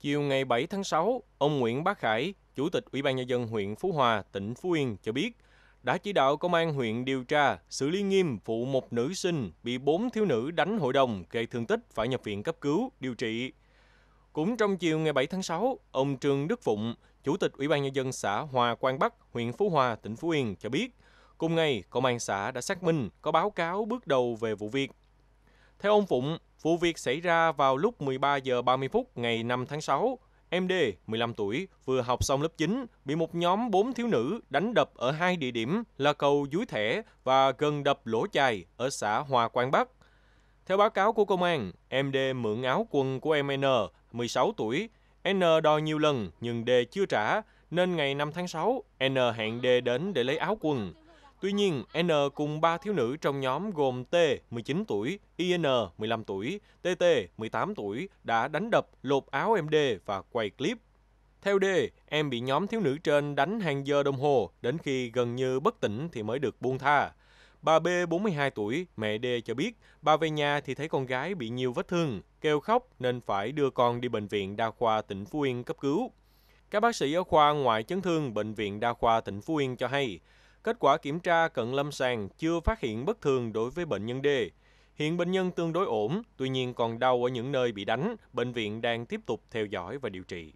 Chiều ngày 7 tháng 6, ông Nguyễn Bá Khải, Chủ tịch Ủy ban Nhân dân huyện Phú Hòa, tỉnh Phú Yên cho biết, đã chỉ đạo công an huyện điều tra, xử lý nghiêm vụ một nữ sinh bị bốn thiếu nữ đánh hội đồng gây thương tích phải nhập viện cấp cứu, điều trị. Cũng trong chiều ngày 7 tháng 6, ông Trương Đức Phụng, Chủ tịch Ủy ban Nhân dân xã Hòa Quang Bắc, huyện Phú Hòa, tỉnh Phú Yên cho biết, cùng ngày, công an xã đã xác minh có báo cáo bước đầu về vụ việc. Theo ông Phụng, Vụ việc xảy ra vào lúc 13 giờ 30 phút ngày 5 tháng 6. em D, 15 tuổi, vừa học xong lớp 9, bị một nhóm 4 thiếu nữ đánh đập ở hai địa điểm là cầu Dúi Thẻ và gần đập Lỗ Chài ở xã Hòa Quang Bắc. Theo báo cáo của công an, em D mượn áo quần của em N, 16 tuổi. N đòi nhiều lần nhưng D chưa trả, nên ngày 5 tháng 6, N hẹn D đến để lấy áo quần. Tuy nhiên, N cùng ba thiếu nữ trong nhóm gồm T, 19 tuổi, IN, 15 tuổi, TT, 18 tuổi đã đánh đập, lột áo em D và quay clip. Theo D, em bị nhóm thiếu nữ trên đánh hàng giờ đồng hồ, đến khi gần như bất tỉnh thì mới được buông tha. Bà B 42 tuổi, mẹ D cho biết, bà về nhà thì thấy con gái bị nhiều vết thương, kêu khóc nên phải đưa con đi bệnh viện đa khoa tỉnh Phú Yên cấp cứu. Các bác sĩ ở khoa ngoại chấn thương Bệnh viện Đa khoa tỉnh Phú Yên cho hay, Kết quả kiểm tra cận lâm sàng chưa phát hiện bất thường đối với bệnh nhân D. Hiện bệnh nhân tương đối ổn, tuy nhiên còn đau ở những nơi bị đánh, bệnh viện đang tiếp tục theo dõi và điều trị.